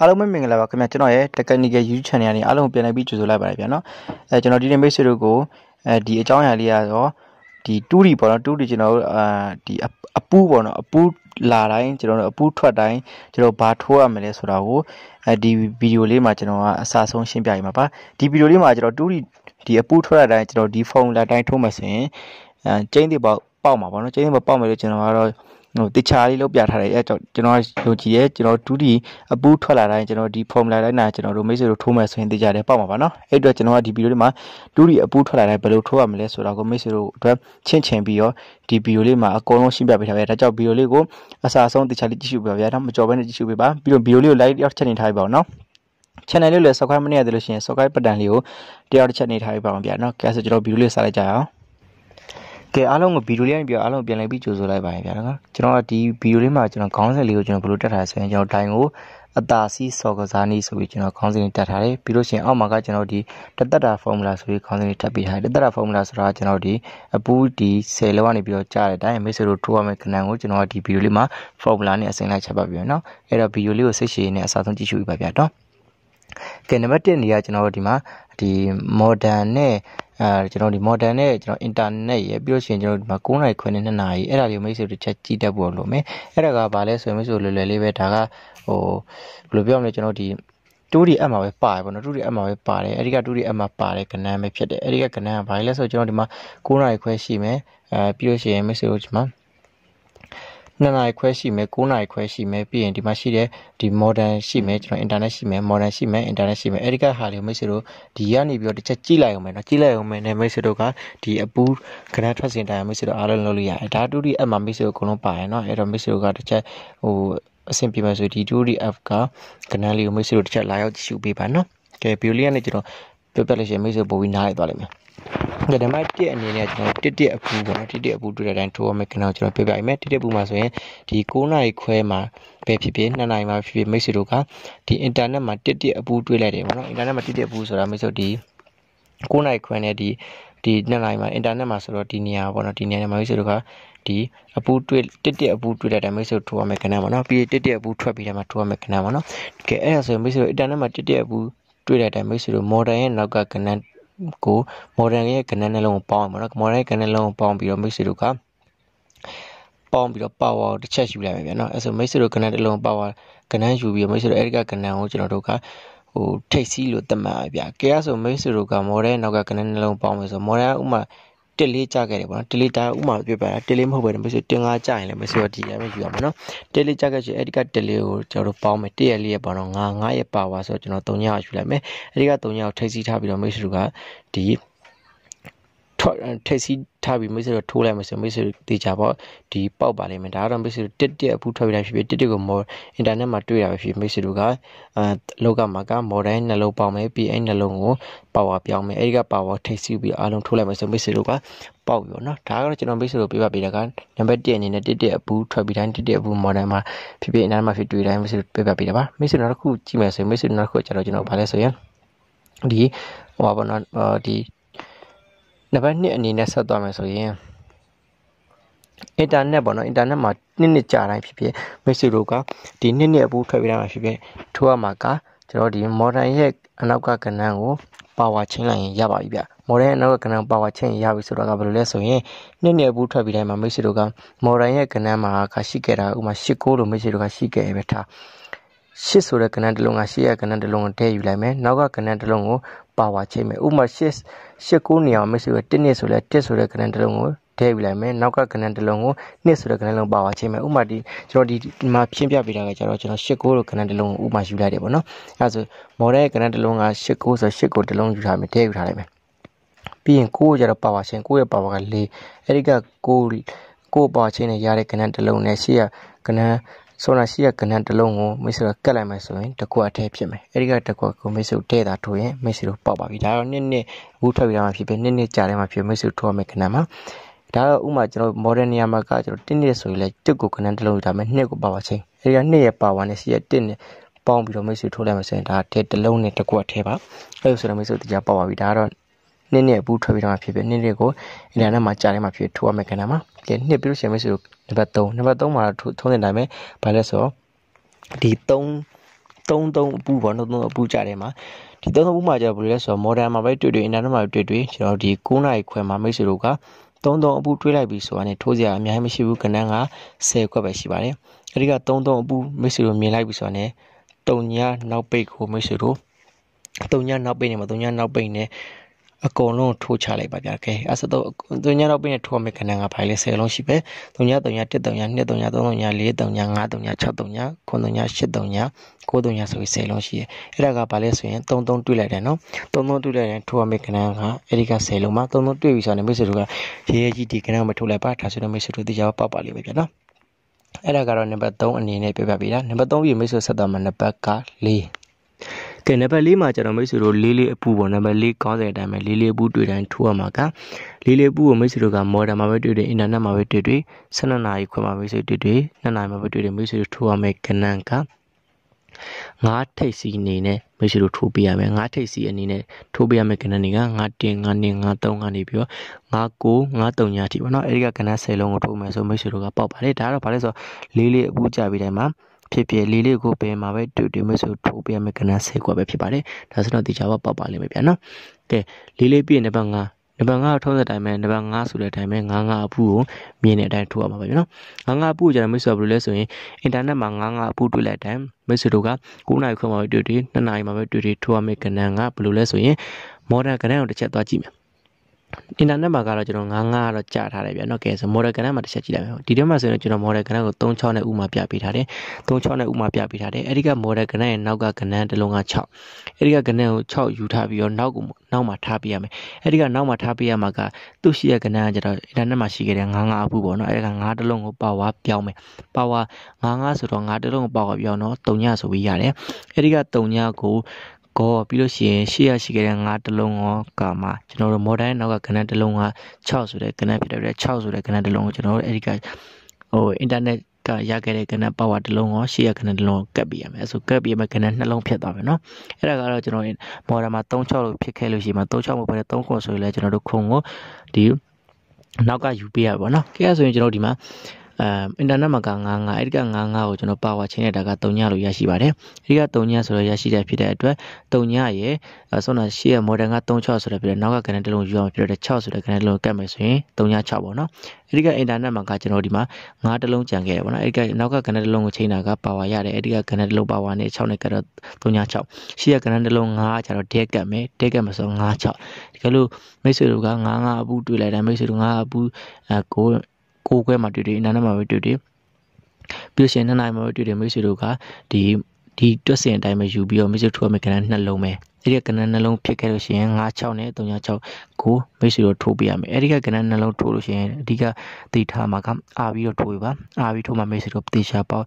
အားလုံးပဲမင်္ဂလာပါခင်ဗျာကျွန်တော်ရဲ့ Technical YouTube Channel ကနေအားလုံးပြန်လည်ပြီးကြိုဆိုလိုက်ပါတယ်ဗျာနော်အဲကျွန်တော်ဒီနေ့မိတ်ဆွေတို့ကိုအဲဒီအကြောင်းအရာလေးကတော့ဒီ2 D ပေါ့နော်2 D ကျွန်တော်တို့အာဒီအပူပေါ့နော်အပူလာတိုင်းကျွန်တော်တို့အပူထွက်တိုင်းကျွန်တော်ဘာထိုးရမလဲဆိုတာကိုအဲဒီဗီဒီယိုလေးမှာကျွန်တော်ကအစဆုံးရှင်းပြရမှာပါဒီဗီဒီယိုလေးမှာကျွန်တော်2 D ဒီအပူထွက်တဲ့အတိုင်းကျွန်တော်ဒီ formula တိုင်းထိုးမှဆိုရင်အဲကျင်းတွေပေါက်ပေါက်မှာပေါ့နော်ကျင်းတွေပေါက်မယ်လို့ကျွန်တော်ကတော့ဟိုတခြားလေးလောက်ပြထားတယ်အဲ့တော့ကျွန်တော်ယုံကြည်ရဲကျွန်တော်ဒူးဒီအပူးထွက်လာတိုင်းကျွန်တော်ဒီ formula တိုင်းနာကျွန်တော်တို့မိတ်ဆွေတို့ထိုးမယ်ဆိုရင်တခြားတယ်ပေါ့မှာပါနော်အဲ့အတွက်ကျွန်တော်ကဒီ video လေးမှာဒူးဒီအပူးထွက်လာတိုင်းဘယ်လိုထိုးရမလဲဆိုတော့ကိုမိတ်ဆွေတို့အတွက်ချင့်ချင်ပြီးတော့ဒီ video လေးမှာအကုန်လုံးရှင်းပြပေးထားပါရဒါကြောင့် video လေးကိုအစားဆုံးတခြားလေးကြည့်ရှုပေးပါဗျာဒါမကြော်ဘဲနဲ့ကြည့်ရှုပေးပါပြီးတော့ video လေးကို like ရောက်ချက်နေထားပါဦးနော် channel လေးကိုလည်း subscribe မနေရသေးလို့ရှိရင် subscribe button လေးကိုတယောက်တစ်ချက်နေထားပြပါအောင်ဗျာเนาะကဲဆိုကျွန်တော် video လေးစလိုက်ကြရအောင်ကဲအားလုံးကိုဗီဒီယိုလေးနဲ့ပြအားလုံးပြန်လိုက်ပြီးကြိုဆိုလိုက်ပါရင်ဗျာနော်ကျွန်တော်ကဒီဗီဒီယိုလေးမှာကျွန်တော်ခေါင်းစဉ်လေးကိုကျွန်တော်ဘယ်လိုတက်ထားလဲဆိုရင်ကျွန်တော်ဒိုင်ကိုအတာစီစော်ကစားနည်းဆိုပြီးကျွန်တော်ခေါင်းစဉ်လေးတက်ထားတယ်ပြီးလို့ရှိရင်အောက်မှာကကျွန်တော်ဒီတသက်တာ formula ဆိုပြီးခေါင်းစဉ်လေးတက်ပေးထားတယ်တသက်တာ formula ဆိုတာကျွန်တော်ဒီအပူဒီ10လောက်ကနေပြီးတော့ကြားတဲ့အတိုင်းမိတ်ဆွေတို့ထိုးရမယ့်ခဏကိုကျွန်တော်ကဒီဗီဒီယိုလေးမှာ formula နဲ့အစဉ်လိုက်ချက်ပတ်ပြီးတော့နော်အဲ့တော့ဗီဒီယိုလေးကိုစိတ်ရှည်နေအစားဆုံးကြည့်ရှုပြပါဗျာတော့ကဲနံပါတ်1နေရာကျွန်တော်တို့ဒီမှာဒီ modern နဲ့အဲကျွန်တော်ဒီ modern နဲ့ကျွန်တော် internet ရဲ့ပြီးလို့ရှိရင်ကျွန်တော်ဒီမှာ9နိုင်ခွဲနဲ့2နိုင်အဲ့ဒါတွေကိုမိတ်ဆွေတို့ချက်ကြည့်တတ်ဖို့လိုမယ်အဲ့ဒါကဘာလဲဆိုရင်မိတ်ဆွေလွယ်လွယ်လေးပဲဒါကဟိုဘယ်လိုပြောမလဲကျွန်တော်ဒီ 2D app မှာပဲပါတယ်ပေါ့နော် 2D app မှာပဲပါတယ်အဲဒီက 2D app မှာပါတယ်ကဏ္ဍပဲဖြစ်တယ်အဲဒီကကဏ္ဍကဘာလဲဆိုတော့ကျွန်တော်ဒီမှာ9နိုင်ခွဲရှိမယ်အဲပြီးလို့ရှိရင်မိတ်ဆွေတို့ဒီမှာ2နာရီခွဲရှိမယ်9နာရီခွဲရှိမယ်ပြီးရင်ဒီမှာရှိတဲ့ဒီ modern ရှိမယ်ကျွန်တော် internet ရှိမယ် modern ရှိမယ် internet ရှိမယ်အဲဒီကဟာတွေကိုမိတ်ဆွေတို့ဒီကနေပြီးတော့တစ်ချက်ကြည့်လိုက်အောင်မယ်နော်ကြည့်လိုက်အောင်မယ်နဲ့မိတ်ဆွေတို့ကဒီအပူကနက်ထွက်စင်တိုင်းမိတ်ဆွေတို့အားလုံးလုပ်လို့ရတယ်ဒါတူဒီအပ်မှာမိတ်ဆွေတို့အကုန်လုံးပါရယ်နော်အဲ့တော့မိတ်ဆွေတို့ကတစ်ချက်ဟိုအဆင်ပြေမယ်ဆိုဒီ 2D app ကကနက်လေးကိုမိတ်ဆွေတို့တစ်ချက်လာရောက်ကြည့်ရှုပေးပါနော်ကဲဗီဒီယိုလေးကနေကျွန်တော်ပြုတ်တက်လို့ရှိရင်မိတ်ဆွေပို့ပြီးနားရသွားလိမ့်မယ်ကဓမ္မတက်အနေနဲ့ကျွန်တော်တက်တက်အပူပေါ့နော်တက်တက်အပူတွေ့တဲ့အတိုင်းထိုးရမယ်ခဏကျွန်တော်ပြပြပေးမယ်တက်တက်ပူမှာဆိုရင်ဒီ9နာရီခွဲမှာပဲဖြစ်ဖြစ်2နာရီမှာဖြစ်ဖြစ်မိတ်ဆွေတို့ကဒီအင်တာနက်မှာတက်တက်အပူတွေ့လိုက်တယ်ပေါ့နော်အင်တာနက်မှာတက်တက်အပူဆိုတာမိတ်ဆွေဒီ9နာရီခွဲနဲ့ဒီဒီ2နာရီမှာအင်တာနက်မှာဆိုတော့ဒီနေရာပေါ့နော်ဒီနေရာမှာမိတ်ဆွေတို့ကဒီအပူတွေ့တက်တက်အပူတွေ့တဲ့အတိုင်းမိတ်ဆွေထိုးရမယ်ခဏပေါ့နော်ပြီးတက်တက်အပူထွက်ပြီးတဲ့မှာထိုးရမယ်ခဏပေါ့နော်ကဲအဲ့ဒါဆိုရင်မိတ်ဆွေတို့အင်တာနက်မှာတက်တက်အပူတွေ့တဲ့အတိုင်းမိတ်ဆွေတို့ modern ရဲ့နောက်ကကဏ္ဍကို modern ရဲ့ကဏ္ဍနှလုံးကိုပေါင်းအောင်ပေါ့နော် modern ရဲ့ကဏ္ဍနှလုံးကိုပေါင်းပြီးတော့မိတ်ဆွေတို့ကပေါင်းပြီးတော့ power တစ်ချက်ယူလိုက်မယ်ဗျာနော်အဲဆိုမိတ်ဆွေတို့ကဏ္ဍတစ်လုံး power ကဏ္ဍယူပြီးမိတ်ဆွေတို့အဲဒီကကဏ္ဍကိုကျွန်တော်တို့ကဟိုထိတ်စီးလို့သတ်မှတ်ပါဗျာကဲအဲဆိုမိတ်ဆွေတို့က modern နောက်ကကဏ္ဍနှလုံးပေါင်းမယ်ဆို modern ဥမာတက်လေးကြခဲ့တယ်ပေါ့နော်တက်လေးဒါဥမာပြပြတာတက်လေးမဟုတ်ပဲမဆိုတင်ငါကြရင်လည်းမဆိုဒီရမယ်ယူရမယ်နော်တက်လေးကြခဲ့ဆိုအဲ့ဒီကတက်လေးကိုကျွန်တော်တို့ပေါင်းမယ်တက်ရလေးရပေါင်းတော့ငါငါရပါပါဆိုတော့ကျွန်တော်၃ညယူလိုက်မယ်အဲ့ဒီက၃ညကိုထိပ်စီးထားပြီးတော့မိတ်ဆွေတို့ကဒီထွက်ထက်စီးထားပြီးမိတ်ဆွေတို့ထိုးလိုက်မယ်ဆိုမိတ်ဆွေတေချာပေါ့ဒီပေါက်ပါလိမ့်မယ်ဒါကတော့မိတ်ဆွေတို့တက်တက်အဖူးထွက်ပြလိုက်ဖြစ်ဖြစ်တက်တက်ကိုမော်အင်တာနက်မှာတွေ့ရပဲဖြစ်မိတ်ဆွေတို့ကအဲလောက်ကမှာကမော်ဒန်နှလုံးပေါက်မယ်ပြီးအဲ့နှလုံးကိုပါဝါပြောင်းမယ်အဲဒီကပါဝါထိတ်စီးပြီးအားလုံးထိုးလိုက်မယ်ဆိုမိတ်ဆွေတို့ကပေါက်ရောနော်ဒါကတော့ကျွန်တော်မိတ်ဆွေတို့ပြပပေးတာကနံပါတ်1အနေနဲ့တက်တက်အဖူးထွက်ပြီးတိုင်းတက်တက်အဖူးမော်ဒန်မှာဖြစ်ဖြစ်အင်တာနက်မှာဖြစ်တွေ့တိုင်းမိတ်ဆွေတို့ပြပပေးတာပါမိတ်ဆွေနောက်တစ်ခုကြည့်မယ်ဆိုရင်မိတ်ဆွေနောက်တစ်ခုကျတော့ကျွန်တော်ဗာလဲဆိုရင်ဒီဟိုပါဘောနော်ဒီနံပါတ်1အနေနဲ့ဆက်သွားမယ်ဆိုရင်အင်တာနက်ပေါ့နော်အင်တာနက်မှာနှစ်နှစ်ကြာတိုင်းဖြစ်ဖြစ်မိတ်ဆွေတို့ကဒီနှစ်နှစ်အပူထွက်ပေးတာဖြစ်ဖြစ်ထိုးရမှာကကျွန်တော်ဒီ modern ရဲ့အနောက်ကကဏ္ဍကို power ချင်းလိုက်ရင်ရပါပြီဗျ modern အနောက်ကကဏ္ဍ power ချင်းရပြီဆိုတော့ကဘယ်လိုလဲဆိုရင်နှစ်နှစ်အပူထွက်ပြီးတိုင်းမှာမိတ်ဆွေတို့က modern ရဲ့ကဏ္ဍမှာကရှိခဲ့တာဥမာ၈ကိုလို့မိတ်ဆွေတို့ကရှိခဲ့ပဲထားရှစ်ဆိုတဲ့ကဏ္ဍတစ်လုံးကရှစ်ရဲ့ကဏ္ဍတစ်လုံးကိုထည့်ယူလိုက်မယ်နောက်ကကဏ္ဍတစ်လုံးကိုပါဝါချိန်မယ်ဥပမာရှစ်ရှစ်ကိုနေအောင်မရှိဘူးတစ်နှစ်ဆိုလဲတစ်ဆိုတဲ့ကဏ္ဍတစ်လုံးကိုထည့်ယူလိုက်မယ်နောက်ကကဏ္ဍတစ်လုံးကိုနှစ်ဆိုတဲ့ကဏ္ဍလုံးပါဝါချိန်မယ်ဥပမာဒီကျွန်တော်ဒီမှာဖြင်းပြပေးတာကကျတော့ကျွန်တော်ရှစ်ကိုလို့ကဏ္ဍတစ်လုံးကိုဥပမာယူလိုက်တယ်ပေါ့နော်အဲဒါဆိုမော်ဒယ်ကဏ္ဍတစ်လုံးကရှစ်ကိုဆိုရှစ်ကိုတစ်လုံးယူထားမယ်ထည့်ယူထားလိုက်မယ်ပြီးရင်ကိုကိုကျတော့ပါဝါချိန်ကိုရဲ့ပါဝါက၄အဲဒီကကိုကိုပါဝါချိန်နဲ့ရတဲ့ကဏ္ဍတစ်လုံးနဲ့ရှစ်ရကဏ္ဍဆိုတာရှိရကဏ္ဍတစ်လုံးကိုမိတ်ဆွေကကတ်လိုက်မယ်ဆိုရင်တကွက်အထည့်ဖြစ်မယ်အဲဒီကတကွက်ကိုမိတ်ဆွေထည့်တာထိုးရင်မိတ်ဆွေတို့ပေါက်ပါပြီဒါတော့နှစ်နှစ်အခုထွက်ပြီးတာမှဖြစ်ဖြစ်နှစ်နှစ်ကြာတယ်မှဖြစ်မိတ်ဆွေထိုးရမယ်ကဏ္ဍမှာဒါတော့ဥမာကျွန်တော် modern နေရာမှာကကျွန်တော်1နှစ်ဆိုရင်လည်း1ကိုကဏ္ဍတစ်လုံးယူထားမယ်နှစ်ကိုပါပါချင်းအဲဒီကနှစ်ရဲ့ပါဝါနဲ့ရှိရ1နဲ့ပေါင်းပြီးတော့မိတ်ဆွေထိုးလိုက်မယ်ဆိုရင်ဒါတစ်လုံးနဲ့တကွက်ထဲပါအဲလိုဆိုတော့မိတ်ဆွေတရားပေါက်ပါပြီဒါကတော့နှစ်နှစ်အပူထွက်ပြီးတော့မှဖြစ်ဖြစ်နှစ်နှစ်ကိုအင်တာနက်မှာကြားထဲမှာဖြစ်ထိုးရမယ့်ခန္ဓာမှာကဲနှစ်ပြီးလို့ရှင်မိတ်ဆွေတို့နံပါတ်3နံပါတ်3မှာထုံးတဲ့တိုင်းပဲဘာလဲဆိုတော့ဒီ3 3 3အပူပေါ့နော်3အပူကြားထဲမှာဒီ3 3အပူမှာကြာဘူးလဲဆိုတော့ modern မှာပဲတွေ့တွေ့အင်တာနက်မှာတွေ့တွေ့ကျွန်တော်ဒီ9နာရီခွဲမှာမိတ်ဆွေတို့က3 3အပူတွေးလိုက်ပြီဆိုတာနဲ့ထိုးစရာအများကြီးမရှိဘူးကဏ္ဍက10ခွက်ပဲရှိပါတယ်အဲဒီက3 3အပူမိတ်ဆွေတို့မြင်လိုက်ပြီဆိုတာနဲ့တုံညာနောက်ပိတ်ကိုမိတ်ဆွေတို့တုံညာနောက်ပိတ်နေမှာတုံညာနောက်ပိတ်နေအကုန်လုံးထိုးချလိုက်ပါဗျာကဲအဲ့ဆိုတော့သူညတော့ပြင်းထိုးမယ်ခဏငါဖိုင်လေး10လုံးရှိပဲသူည3ည1 3ည2 3ည3 3ည4 3ည5 3ည6 3ည9 3ည10 3ညကိုတုံညာဆိုပြီး10လုံးရှိတယ်။အဲ့ဒါကဘာလဲဆိုရင်33တွေ့လိုက်တယ်နော်။33တွေ့လိုက်ရင်ထိုးရမယ့်ကဏ္ဍကအဲ့ဒီက10လုံးမှာ33တွေ့ပြီဆိုရင်မိတ်ဆွေတို့ကရေရဲကြီးဒီကဏ္ဍမထိုးလိုက်ပါဒါဆိုတော့မိတ်ဆွေတို့တရားပေါက်ပါလိမ့်မယ်ဗျာနော်။အဲ့ဒါကတော့နံပါတ်3အနေနဲ့ပြပြပေးတာ။နံပါတ်3ပြီးမိတ်ဆွေဆက်သွားမှာနံပါတ်က4ကဲနံပါတ်၄မှာကျွန်တော်မိတ်ဆွေတို့လေးလေးအပူပေါ့နံပါတ်၄ခေါင်းစဉ်အတိုင်းပဲလေးလေးအပူတွေ့တိုင်းထိုးရမှာကလေးလေးအပူကိုမိတ်ဆွေတို့ကမော်ဒယ်မှာပဲတွေ့တွေ့အင်တာနက်မှာပဲတွေ့တွေ့၁၂နာရီခွဲမှာမိတ်ဆွေတွေ့တွေ့၂နာရီမှာပဲတွေ့တွေ့မိတ်ဆွေတို့ထိုးရမယ်ကဏ္ဍကငါးထိပ်စီအနေနဲ့မိတ်ဆွေတို့ထိုးပေးရမယ်ငါးထိပ်စီအနေနဲ့ထိုးပေးရမယ်ကဏ္ဍတွေကငါးတင်ငါးနှစ်ငါးသုံးကနေပြီးတော့ငါးကိုငါးတုံညာအထိပေါ့နော်အဲဒီကကဏ္ဍ၁၀လုံးကိုထိုးမယ်ဆိုမိတ်ဆွေတို့ကပေါက်ပါတယ်ဒါကတော့ဘာလဲဆိုတော့လေးလေးအပူကြပြီးတိုင်းမှာဖြစ်ဖြစ်လေးလေးကိုဘယ်မှာပဲတူတူမဆိုထိုးပြရမယ့်ကဏ္ဍ10ကွက်ပဲဖြစ်ပါတယ်ဒါဆိုတော့ဒီကြပါပေါက်ပါလိမ့်မယ်ဗျာနော်ကဲလေးလေးပြည့်နံပါတ်5နံပါတ်5ထုံးတဲ့အတိုင်းပဲနံပါတ်5ဆိုတဲ့အတိုင်းပဲ95အပူကိုမြင်တဲ့အတိုင်းထိုးရမှာပဲနော်95အပူကိုကျွန်တော်မိတ်ဆွေဘယ်လိုလဲဆိုရင်အင်တာနက်မှာ95အပူတွေ့လိုက်တဲ့အတိုင်းမိတ်ဆွေတို့က9နိုင်ခွင့်မှာပဲတွေ့တွေ့2နိုင်မှာပဲတွေ့တွေ့ထိုးရမယ့်ကဏ္ဍကဘယ်လိုလဲဆိုရင်မော်ဒန်ကဏ္ဍကိုတစ်ချက်သွားကြည့်မယ်အင်တာနက်မှာကတော့ကျွန်တော်9 9တော့ကြာထားတယ်ဗျာเนาะကဲဆို model canal မှာတစ်ချက်ကြည့်လိုက်မယ်ဒီထဲမှာဆိုရင်ကျွန်တော် model canal ကို36နဲ့ဥမာပြပေးထားတယ်36နဲ့ဥမာပြပေးထားတယ်အဲဒီက model canal ရဲ့နောက်က canal တစ်လုံးက6အဲဒီက canal ကို6ယူထားပြီးတော့နောက်ကိုနောက်မှာထားပေးရမယ်အဲဒီကနောက်မှာထားပေးရမှာကသူ့ရှိရ canal ကကျွန်တော်အင်တာနက်မှာရှိခဲ့တဲ့99အဖူပေါ့เนาะအဲဒီက9တစ်လုံးကို power ပြောင်းမယ် power 99ဆိုတော့9တစ်လုံးကို power ပြောင်းတော့3ညဆိုပြီးရတယ်အဲဒီက3ညကိုကောပြီးလို့ရှိရင်ရှေ့ရရှိခဲ့တဲ့9တလုံးကောကမှာကျွန်တော်တို့ modern နောက်ကကဏ္ဍတလုံးက6ဆိုတဲ့ကဏ္ဍဖြစ်တဲ့အတွက်6ဆိုတဲ့ကဏ္ဍတလုံးကိုကျွန်တော်တို့အဲဒီကဟို internet ကရခဲ့တဲ့ကဏ္ဍ power တလုံးရောရှေ့ရကဏ္ဍတလုံးကတ်ပြရမယ်အဲဆိုကတ်ပြမယ်ကဏ္ဍနှလုံးဖြတ်သွားမယ်နော်အဲ့ဒါကတော့ကျွန်တော် modern မှာ36လို့ဖြစ်ခဲ့လို့ရှိရင်36မဟုတ်ဘဲ3ခွန်ဆိုရင်လည်းကျွန်တော်တို့ခွန်ကိုဒီနောက်ကယူပေးရပါဘောနော်ကဲဆိုရင်ကျွန်တော်ဒီမှာအင်တာနက်မှာက99အဲ့ဒီက99ကိုကျွန်တော်ပါဝါချင်းတဲ့ဒါက3ညလို့ရရှိပါတယ်အဲ့ဒီက3ညဆိုတော့ရရှိတဲ့ဖြစ်တဲ့အတွက်3ညရဲ့ဆိုတော့ရှေ့က model က36ဆိုတော့ပြီးတော့နောက်ကကနေတလုံးယူအောင်ပြီးတော့6ဆိုတဲ့ကနေတလုံးကတ်မယ်ဆိုရင်3.6ပေါ့နော်အဲ့ဒီကအင်တာနက်မှာကကျွန်တော်ဒီမှာ9တလုံးကြံခဲ့ရပေါ့နော်အဲ့ဒီကနောက်ကကနေတလုံးကိုချိန်တာကပါဝါရတယ်အဲ့ဒီကကနေတလုံးပါဝါနဲ့6နဲ့ကတော့3.6ရှေ့ကကနေတလုံး9ကျတော့ဒဲကတ်မယ်ဒဲကတ်မယ်ဆိုတော့9.6ဒီကလို့မိတ်ဆွေတို့က9 9အပူတွေ့လိုက်တာမိတ်ဆွေတို့9အပူကိုကိုကွဲမှာတွေ့တွေ့အနားနားမှာပဲတွေ့တွေ့ပြီးလို့ရှိရင်နှစ်နိုင်မှာပဲတွေ့တွေ့မိတ်ဆွေတို့ကဒီဒီတွက်စင်အတိုင်းပဲယူပြီးတော့မိတ်ဆွေထိုးရမယ့်ကဏ္ဍနှလုံးပဲအဲ့ဒီကဏ္ဍနှလုံးဖြစ်ခဲ့လို့ရှိရင်5 6နဲ့3 6ကိုမိတ်ဆွေတို့ထိုးပြရမယ်အဲ့ဒီကကဏ္ဍနှလုံးထိုးလို့ရှိရင်အဓိကသိထားမှာကအာပြီးတော့ထိုးပြပါအာပြီးထိုးမှမိတ်ဆွေတို့တေချာပေါက်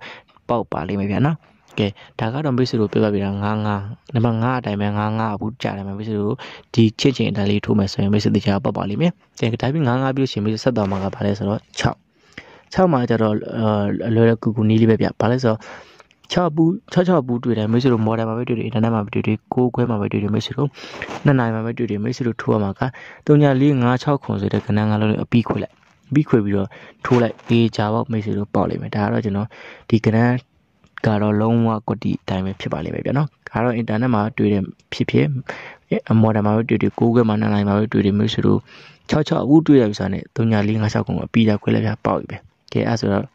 ပေါက်ပါလိမ့်မယ်ဗျာနော်ကဲဒါကတော့မိတ်ဆွေတို့ပြပြပြတာငါးငါးနံပါတ်5အတိုင်းပဲငါးငါးအခုကြာတယ်မှာမိတ်ဆွေတို့ဒီချစ်ချင်အတိုင်းလေးထိုးမယ်ဆိုရင်မိတ်ဆွေတို့ကြာပတ်ပါလိမ့်မယ်ကဲဒါပြီးငါးငါးပြုရှင်မိတ်ဆွေဆက်တော်မှာကဘာလဲဆိုတော့6 6မှာကျတော့အလွယ်ကူကူနီးလေးပဲဗျဘာလဲဆိုတော့6ဘူး66ဘူးတွေ့တယ်မိတ်ဆွေတို့ model မှာပဲတွေ့တယ် internet မှာပဲတွေ့တယ်ကိုးခွဲမှာပဲတွေ့တယ်မိတ်ဆွေတို့နှစ်နိုင်မှာပဲတွေ့တယ်မိတ်ဆွေတို့ထိုးရမှာက34569ခွန်ဆိုတဲ့ကဏ္ဍငါးလုံးလေးအပြီးခွေလိုက်ပြီးခွေပြီးတော့ထိုးလိုက်အေးကြပါမိတ်ဆွေတို့ပေါက်လိမ့်မယ်ဒါကတော့ကျွန်တော်ဒီကဏ္ဍကတော့လုံးဝကွတိအတိုင်းပဲဖြစ်ပါလိမ့်မယ်ဗျာနော်ဒါတော့အင်တာနက်မှာတွေ့တယ်ဖြစ်ဖြစ်အမော်ဒယ်မှာပဲတွေ့တယ်ကိုးကွယ်မှာနန်လိုင်းမှာပဲတွေ့တယ်မျိုးဆိုတော့66အခုတွေ့ရပြီဆိုတော့34556ကိုပြီးတာခွဲလဲဗျာပေါက်ပြီပဲကဲအဲ့ဆိုတော့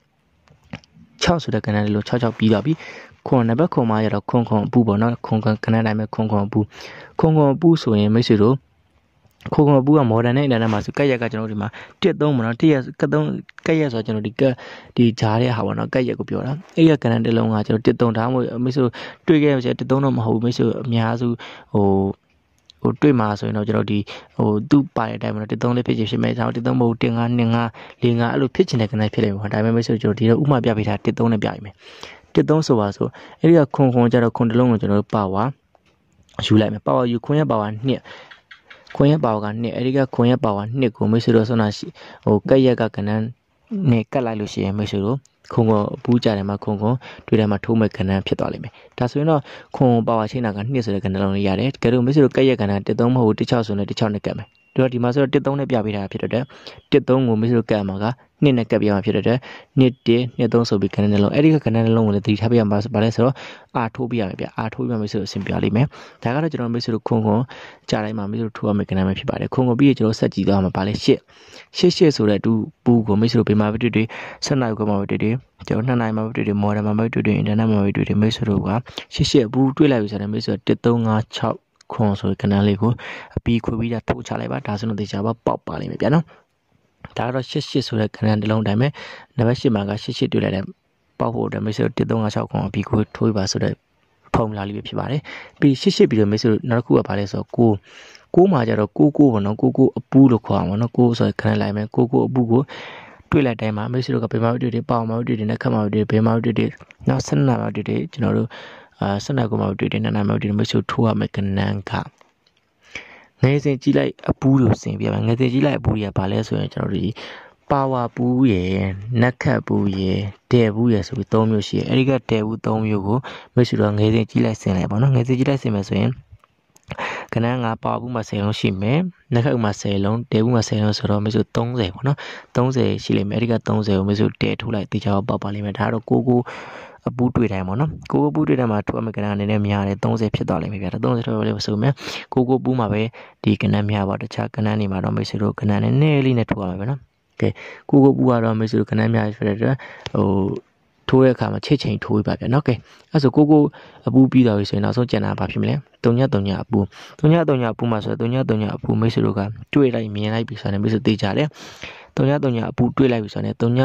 6ဆိုတဲ့ကဏ္ဍလေးလို့66ပြီးသွားပြီခွန်နံပါတ်ခွန်မှာရတော့ခွန်ခွန်အပူပေါ့နော်ခွန်ခွန်ကဏ္ဍတိုင်းပဲခွန်ခွန်အပူခွန်ခွန်အပူဆိုရင်မိတ်ဆွေတို့ခုခုမပူကမော်ဒန်နဲ့အင်တာနက်မှာဆိုကက်ရက်ကကျွန်တော်ဒီမှာတက်သုံးမှာနော်တက်ရက်ကက်သုံးကက်ရက်ဆိုတော့ကျွန်တော်ဒီကက်ဒီဂျားတဲ့ဟာပေါ့နော်ကက်ရက်ကိုပြောတာအဲ့ရကန်တဲ့လုံးကကျွန်တော်တက်သုံးဒါမှမဟုတ်မိတ်ဆွေတွေ့ခဲ့ရဆိုတက်သုံးတော့မဟုတ်ဘူးမိတ်ဆွေအများစုဟိုဟိုတွေ့မှာဆိုရင်တော့ကျွန်တော်ဒီဟိုသူ့ပါတဲ့အတိုင်းမလို့တစ်သုံးလေးဖြစ်ချင်ဖြစ်မယ်ကျွန်တော်တစ်သုံးမဟုတ်တင်ငါနှင်းငါလေးငါအဲ့လိုဖြစ်ချင်တဲ့ကနေ့ဖြစ်လိမ့်မယ်ဒါပေမဲ့မိတ်ဆွေကျွန်တော်ဒီတော့ဥမာပြပေးတာတစ်သုံးနဲ့ပြရမယ်တစ်သုံးဆိုပါဆိုအဲ့ဒီကခွန်ခွန်ကြတော့ခွန်တစ်လုံးကိုကျွန်တော်ပါဝါယူလိုက်မယ်ပါဝါယူခွန်ရဲ့ပါဝါနှစ်ခွန်ရဲ့ပါဝါက2အဲဒီကခွန်ရဲ့ပါဝါ2ကိုမိတ်ဆွေတို့ဆွမ်းနာရှိဟိုကက်ရက်ကကဏ္ဍနဲ့ကတ်လိုက်လို့ရှိရင်မိတ်ဆွေတို့ခုံကဘူးကြတယ်မှာခုံကတွေ့တယ်မှာထိုးမဲ့ကဏ္ဍဖြစ်သွားလိမ့်မယ်ဒါဆိုရင်တော့ခုံပါဝါချိန်တာက2ဆိုတဲ့ကဏ္ဍလုံးလေးရတယ်ကဲလို့မိတ်ဆွေတို့ကက်ရက်ကဏ္ဍ1 3မဟုတ်ဘူး1 6ဆိုရင်1 6နဲ့ကတ်မယ်သူကဒီမှာဆိုတော့13နဲ့ပြပေးတာဖြစ်တဲ့အတွက်13ကိုမင်းတို့ကတ်မှာကနှစ်နဲ့ကတ်ပြမှာဖြစ်တဲ့အတွက်နှစ်1နှစ်3ဆိုပြီးခဏနှလုံးအဲ့ဒီကခဏနှလုံးကိုလည်းသတိထားပြရမှာဆိုပါလဲဆိုတော့အာထိုးပြရမယ်ဗျအာထိုးပြမယ်ဆိုအဆင်ပြေလိမ့်မယ်ဒါကတော့ကျွန်တော်မင်းတို့ခွန်ခွန်ကြားတိုင်းမှာမင်းတို့ထိုးရမယ်ခဏမှဖြစ်ပါတယ်ခွန်ခွန်ပြီးရင်ကျွန်တော်ဆက်ကြည့်သွားမှာပါလဲရှစ်ရှစ်ရှစ်ဆိုတဲ့အတူပူကိုမင်းတို့ဘေးမှာပဲတွေ့တွေ့ဆက်နိုင်ကိုမှာပဲတွေ့တွေ့ကျွန်တော်နှစ်နိုင်မှာပဲတွေ့တွေ့မော်ဒယ်မှာပဲတွေ့တွေ့အင်တာနက်မှာပဲတွေ့တွေ့မင်းတို့ကရှစ်ရှစ်ဘူးတွေ့လိုက်ပြီဆိုတော့မင်းတို့1 3 5 6ခွန်ဆိုကနန်းလေးကိုအပီးခွေပြီးတာထိုးချလိုက်ပါဒါဆိုတော့တေချာပါပေါက်ပါလိမ့်မယ်ဗျာနော်ဒါကတော့88ဆိုတဲ့ကနန်းတစ်လုံးတိုင်းပဲနံပါတ်8မှာက88တွေ့လိုက်တဲ့ပေါက်ဖို့အတွက်မိတ်ဆွေ1356ခွန်အပီးကိုထိုးပါဆိုတဲ့ဖုံလာလေးပဲဖြစ်ပါတယ်ပြီး88ပြီးတော့မိတ်ဆွေနောက်တစ်ခုကပါလဲဆိုတော့ကိုကိုမှာကြတော့ကိုကိုပေါ့နော်ကိုကိုအပူလို့ခေါ်အောင်ပေါ့နော်ကိုဆိုရင်ခဏလိုက်မယ်ကိုကိုအပူကိုတွေ့လိုက်တိုင်းမှာမိတ်ဆွေတို့ကဘယ်မှာတွေ့တွေ့ပေါအောင်မှာတွေ့တွေ့နဲ့ခက်မှာတွေ့တွေ့ဘယ်မှာတွေ့တွေ့နောက်ဆက်နာမှာတွေ့တွေ့ကျွန်တော်တို့အာဆက်နက်ကိုမှတွေ့တယ်နာနာမတွေ့တယ်မဆိုထိုးရမယ်ကနန်းကငယ်စဉ်ကြည့်လိုက်အပူးလိုစင်ပြပါငယ်စဉ်ကြည့်လိုက်အပူးတွေကဘာလဲဆိုရင်ကျွန်တော်တို့ဒီပါဝါပူးရယ်နက်ခတ်ပူးရယ်ဒဲပူးရယ်ဆိုပြီး၃မျိုးရှိတယ်အဲဒီကဒဲပူး၃မျိုးကိုမိတ်ဆွေတို့ငယ်စဉ်ကြည့်လိုက်စင်လိုက်ပေါ့နော်ငယ်စဉ်ကြည့်လိုက်စင်မယ်ဆိုရင်ကနန်းကပါဘူးမှာ10လုံးရှိမယ်။နှက်ခုတ်မှာ10လုံး၊တဲဘူးမှာ10လုံးဆိုတော့မျိုးဆို30ပေါ့နော်။30ရှိလိမ့်မယ်။အဲဒီက30ကိုမျိုးဆိုတဲထိုးလိုက်တေချာပေါက်ပါလိမ့်မယ်။ဒါတော့ကိုကိုအပူးတွေ့တိုင်းပေါ့နော်ကိုကိုပူးတွေ့တိုင်းမှာထုတ်အမကဏ္ဍအနေနဲ့များတယ်30ဖြစ်သွားလိမ့်မယ်ဗျာ30ထွက်လို့ဆိုမယ်ကိုကိုပူးမှာပဲဒီကဏ္ဍများပါတခြားကဏ္ဍနေမှာတော့မိတ်ဆွေတို့ကဏ္ဍနဲ့နည်းလေးနဲ့ထုတ်ရမှာပဲနော်ကဲကိုကိုပူးကတော့မိတ်ဆွေတို့ကဏ္ဍများဖြစ်တဲ့အတွက်ဟိုထိုးတဲ့အခါမှာချစ်ချိန်ထိုးပါဗျာနော်ကဲအဲ့ဆိုကိုကိုအပူပြီးသွားပြီဆိုရင်နောက်ဆုံးကျန်တာဘာဖြစ်မလဲတုံညတုံညအပူတုံညတုံညအပူမှာဆိုတော့တုံညတုံညအပူမိတ်ဆွေတို့ကတွေ့လိုက်မြင်လိုက်ပြီဆိုရင်မိတ်ဆွေသိကြတယ်တုံညတုံညအပူတွေ့လိုက်ပြီဆိုရင်တုံည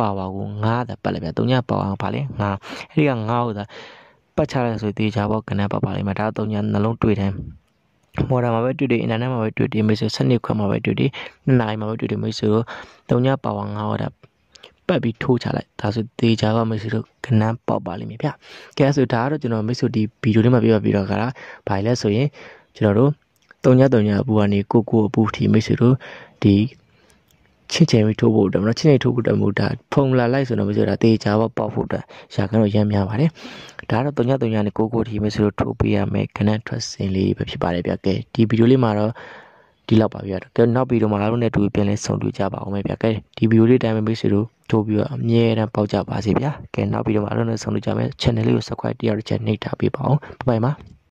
ပါဝါကို9တဲ့ပတ်လိုက်ပြန်3ညပါဝါကဘာလဲ9အဲ့ဒီက9ဟုတ်တာပတ်ချလိုက်ဆိုသေချာပေါ့ကနပ်ပတ်ပါလိမ့်မယ်ဒါ3ညနှလုံးတွေ့တယ်မော်ဒယ်မှာပဲတွေ့တယ်အင်တာနက်မှာပဲတွေ့တယ်မိတ်ဆွေစနစ်ခွဲမှာပဲတွေ့တယ်နှစ်နာရီမှာပဲတွေ့တယ်မိတ်ဆွေတို့၃ညပါဝါ၅ဟောတာပတ်ပြီးထိုးချလိုက်ဒါဆိုသေချာကမိတ်ဆွေတို့ကနန်းပေါက်ပါလိမ့်မယ်ဗျကဲဆိုဒါကတော့ကျွန်တော်မိတ်ဆွေဒီဗီဒီယိုလေးမှာပြပါပြီးတော့ခါတာဘာလဲဆိုရင်ကျွန်တော်တို့၃ည၃ညအပူကနေကိုကိုအပူထိမိတ်ဆွေတို့ဒီချစ်ချင်ပြီးထိုးဖို့အတွက်မနော်ချစ်ချင်ထိုးဖို့အတွက်မို့ဒါဖုန်လာလိုက်ဆိုတော့မဆိုတာတေချာပေါ့ပေါက်ဖို့အတွက်ရာခိုင်တော့ရမ်းများပါတယ်ဒါကတော့3ည3ညနဲ့ကိုကိုဒီမဆိုတော့ထိုးပေးရမယ်ခဏထွက်စင်လေးပဲဖြစ်ပါတယ်ဗျကဲဒီဗီဒီယိုလေးမှာတော့ဒီလောက်ပါဗျာကဲနောက်ဗီဒီယိုမှာလည်းနဲ့တူပြန်လဲဆုံတွေ့ကြပါအောင်ပဲဗျာကဲဒီဗီဒီယိုလေးတိုင်းပဲမိတ်ဆွေတို့ထိုးပြီးတော့အမြဲတမ်းပေါက်ကြပါစေဗျာကဲနောက်ဗီဒီယိုမှာလည်းနဲ့ဆုံတွေ့ကြမယ် channel လေးကို subscribe တရားချက်နှိပ်ထားပေးပါအောင်ဘိုင်ဘိုင်ပါ